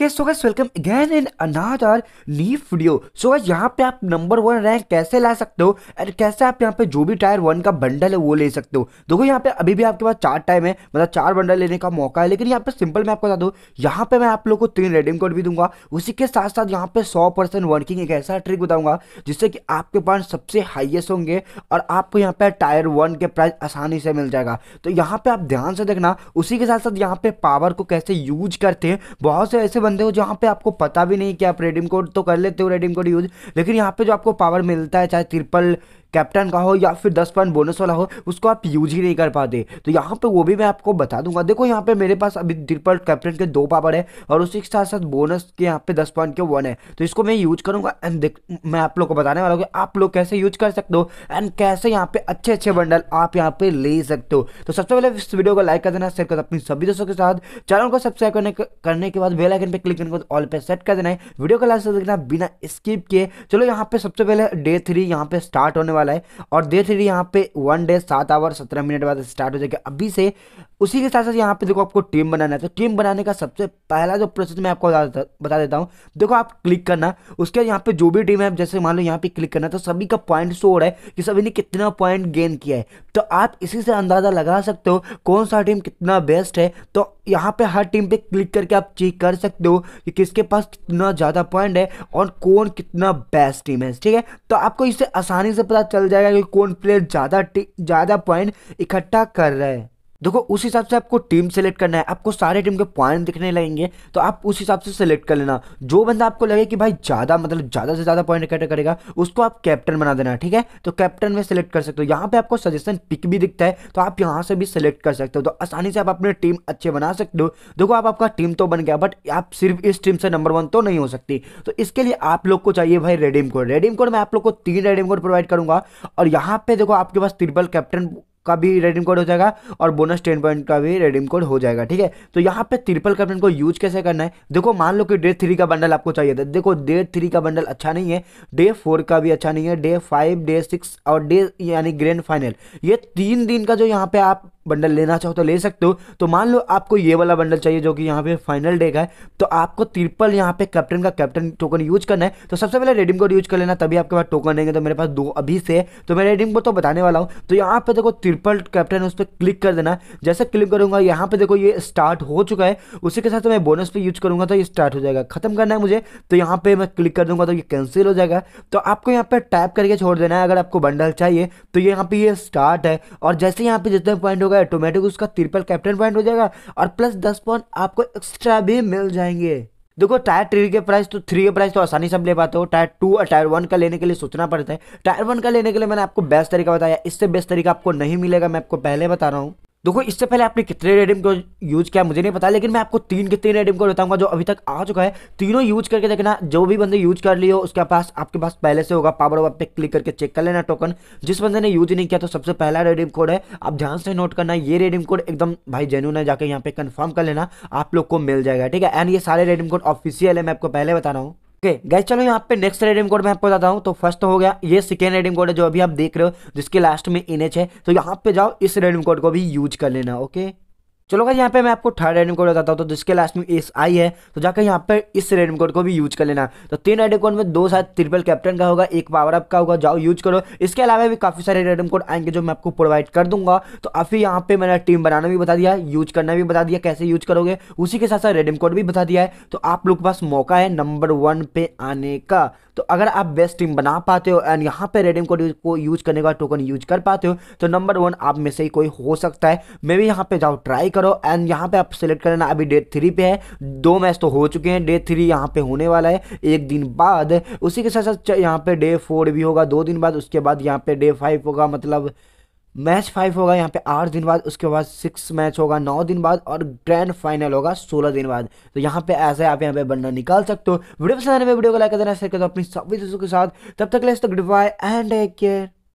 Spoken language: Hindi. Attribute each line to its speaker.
Speaker 1: के so guys welcome again in another leaf video so guys यहां पे आप नंबर वन रैंक कैसे ला सकते हो एंड कैसे आप यहां पे जो भी टायर वन का बंडल है वो ले सकते हो देखो यहां पे अभी भी आपके पास चार टाइम है मतलब चार बंडल लेने का मौका है लेकिन यहां पे सिंपल मैं आपको बता दूं यहां पे मैं आप लोगों को तीन रेडियम कोड भी दूंगा उसी के साथ साथ यहां पे 100% वर्किंग एक ऐसा ट्रिक बताऊंगा जिससे कि आपके पास सबसे हाईएस्ट होंगे और आपको यहां पे टायर 1 के प्राइस आसानी से मिल जाएगा तो यहां पे आप ध्यान से देखना उसी के साथ साथ यहां पे पावर को कैसे यूज करते हैं बहुत से ऐसे बंदे हो जहाँ पे आपको पता भी नहीं कि आप रेडीम कोड तो कर लेते हो रेडीम कोड यूज लेकिन यहाँ पे जो आपको पावर मिलता है चाहे ट्रिपल कैप्टन का हो या फिर दस पॉइंट बोनस वाला हो उसको आप यूज ही नहीं कर पाते तो यहाँ पर वो भी मैं आपको बता दूंगा देखो यहाँ पे मेरे पास अभी ट्रिपल कैप्टन के दो पावर है और उसी के साथ साथ बोनस के यहाँ पे दस पॉइंट के वन है तो इसको मैं यूज करूंगा एंड मैं आप लोग को बताने वाला हूँ कि आप लोग कैसे यूज कर सकते हो एंड कैसे यहाँ पे अच्छे अच्छे बंडल आप यहाँ पे ले सकते हो तो सबसे पहले इस वीडियो को लाइक कर देना शेयर कर अपने सभी दोस्तों के साथ चैनल को सब्सक्राइब करने करने के बाद बेल आइकन पे क्लिक करने को ऑल पे सेट कर देना है वीडियो को लास्ट देखना बिना स्किप किए चलो यहाँ पे सबसे पहले डे थ्री यहाँ पे स्टार्ट होने वाले वाला है और डे थ्री यहाँ पे वन डे सात आवर सत्रह मिनट बाद स्टार्ट हो जाएगा अभी से उसी के साथ साथ यहाँ पे देखो आपको टीम बनाना है तो टीम बनाने का सबसे पहला जो प्रोसेस मैं आपको बता देता हूँ देखो आप क्लिक करना उसके बाद यहाँ पे जो भी टीम है जैसे मान लो यहाँ पे क्लिक करना तो सभी का पॉइंट शो हो रहा है कि सभी ने कितना पॉइंट गेन किया है तो आप इसी से अंदाज़ा लगा सकते हो कौन सा टीम कितना बेस्ट है तो यहाँ पे हर टीम पे क्लिक करके आप चेक कर सकते हो कि किसके पास कितना ज़्यादा पॉइंट है और कौन कितना बेस्ट टीम है ठीक है तो आपको इससे आसानी से पता चल जाएगा कि कौन प्लेयर ज़्यादा ज़्यादा पॉइंट इकट्ठा कर रहे हैं देखो उस हिसाब से आपको टीम सेलेक्ट करना है आपको सारे टीम के पॉइंट दिखने लगेंगे तो आप उस हिसाब से सेलेक्ट कर लेना जो बंदा आपको लगे कि भाई ज़्यादा मतलब ज़्यादा से ज़्यादा पॉइंट इकट्ठा करेगा उसको आप कैप्टन बना देना ठीक है तो कैप्टन में सेलेक्ट कर सकते हो यहाँ पे आपको सजेशन पिक भी दिखता है तो आप यहाँ से भी सेलेक्ट कर सकते हो तो आसानी से आप अपनी टीम अच्छे बना सकते हो देखो आप आपका टीम तो बन गया बट आप सिर्फ इस टीम से नंबर वन तो नहीं हो सकती तो इसके लिए आप लोग को चाहिए भाई रेडीम कोड रेडीम कोड मैं आप लोग को तीन रेडीम कोड प्रोवाइड करूंगा और यहाँ पे देखो आपके पास ट्रिपल कैप्टन का भी रेडिम कोड हो जाएगा और बोनस टेन पॉइंट का भी रेडिम कोड हो जाएगा ठीक है तो यहाँ पे ट्रिपल कैप्टन को यूज कैसे करना है देखो मान लो कि डे थ्री का बंडल आपको चाहिए था देखो डे थ्री का बंडल अच्छा नहीं है डे फोर का भी अच्छा नहीं है डे फाइव डे सिक्स और डे यानी ग्रैंड फाइनल ये तीन दिन का जो यहाँ पे आप बंडल लेना चाहो तो ले सकते हो तो मान लो आपको ये वाला बंडल चाहिए जो कि यहाँ पे फाइनल डे का है तो आपको त्रिपल यहाँ पे कैप्टन का कैप्टन टोकन यूज करना है तो सबसे पहले रेडिम कोड यूज कर लेना तभी आपके पास टोकन रहेंगे तो मेरे पास दो अभी से है तो मैं रेडिम कोड तो बताने वाला हूँ तो यहाँ पे देखो त्रिपल कैप्टन उस पर क्लिक कर देना जैसे क्लिक करूंगा यहाँ पे देखो ये स्टार्ट हो चुका है उसी के साथ मैं बोनस पर यूज करूँगा तो ये स्टार्ट हो जाएगा खत्म करना है मुझे तो यहाँ पे मैं क्लिक कर दूंगा तो ये कैंसिल हो जाएगा तो आपको यहाँ पे टैप करके छोड़ देना है अगर आपको बंडल चाहिए तो ये यहाँ पे ये स्टार्ट है और जैसे यहाँ पे जितने पॉइंट होगा ऑटोमेटिक उसका ट्रिपल कैप्टन पॉइंट हो जाएगा और प्लस दस पॉइंट आपको एक्स्ट्रा भी मिल जाएंगे देखो टायर थ्री के प्राइस तो थ्री के प्राइस तो आसानी से हम ले पाते हो टायर टू और टायर वन का लेने के लिए सोचना पड़ता है टायर वन का लेने के लिए मैंने आपको बेस्ट तरीका बताया इससे बेस्ट तरीका आपको नहीं मिलेगा मैं आपको पहले बता रहा हूँ देखो इससे पहले आपने कितने रेडिम कोड यूज किया मुझे नहीं पता लेकिन मैं आपको तीन के तीन रेडिम कोड बताऊंगा जो अभी तक आ चुका है तीनों यूज करके देखना जो भी बंदे यूज कर लिए हो उसके पास आपके पास पहले से होगा पावर वाप पे क्लिक करके चेक कर लेना टोकन जिस बंदे ने यूज नहीं किया तो सबसे पहला रेडिम कोड है आप ध्यान से नोट करना ये रेडिम कोड एकदम भाई जेन्यून है जाकर यहाँ पे कन्फर्म कर लेना आप लोग को मिल जाएगा ठीक है एंड ये सारे रेडिम कोड ऑफिशियल है मैं आपको पहले बता रहा हूँ ओके गाइस चलो यहाँ पे नेक्स्ट रेडियम कोड मैं आपको बताता हूँ तो फर्स्ट हो गया ये सेकेंड रेडियम कोड है जो अभी आप देख रहे हो जिसके लास्ट में एन है तो यहाँ पे जाओ इस रेडियम कोड को भी यूज कर लेना ओके चलो गाइस यहाँ पे मैं आपको थर्ड रेडम कोड बताता हूँ तो जिसके लास्ट में एस आई है तो जाकर यहाँ पे इस रेडम कोड को भी यूज कर लेना तो तीन रेडम कोड में दो साथ ट्रिपल कैप्टन का होगा एक पावर अप का होगा जाओ यूज करो इसके अलावा भी काफ़ी सारे रेडम कोड आएंगे जो मैं आपको प्रोवाइड कर दूंगा तो अभी यहाँ पे मैंने टीम बनाना भी बता दिया यूज करना भी बता दिया कैसे यूज करोगे उसी के साथ साथ रेडम कोड भी बता दिया है तो आप लोग के पास मौका है नंबर वन पे आने का तो अगर आप बेस्ट टीम बना पाते हो एंड यहाँ पे रेडम कोड को यूज करने का टोकन यूज कर पाते हो तो नंबर वन आप में से ही कोई हो सकता है मैं भी यहाँ पे जाओ ट्राई करो एंड यहाँ पे आप सेलेक्ट कर लेना अभी डेट थ्री पे है दो मैच तो हो चुके हैं डेट थ्री यहाँ पे होने वाला है एक दिन बाद उसी के साथ साथ यहाँ पे डे फोर भी होगा दो दिन बाद उसके बाद यहाँ पे डे फाइव होगा मतलब मैच फाइव होगा यहाँ पे आठ दिन बाद उसके बाद सिक्स मैच होगा नौ दिन बाद और ग्रैंड फाइनल होगा सोलह दिन बाद तो यहाँ पे ऐसे आप यहाँ पे बनना निकाल सकते हो वीडियो पसंद आने में वीडियो को लाइक कर देना शेयर कर दो अपनी सभी दोस्तों के साथ तब तक ले goodbye and take care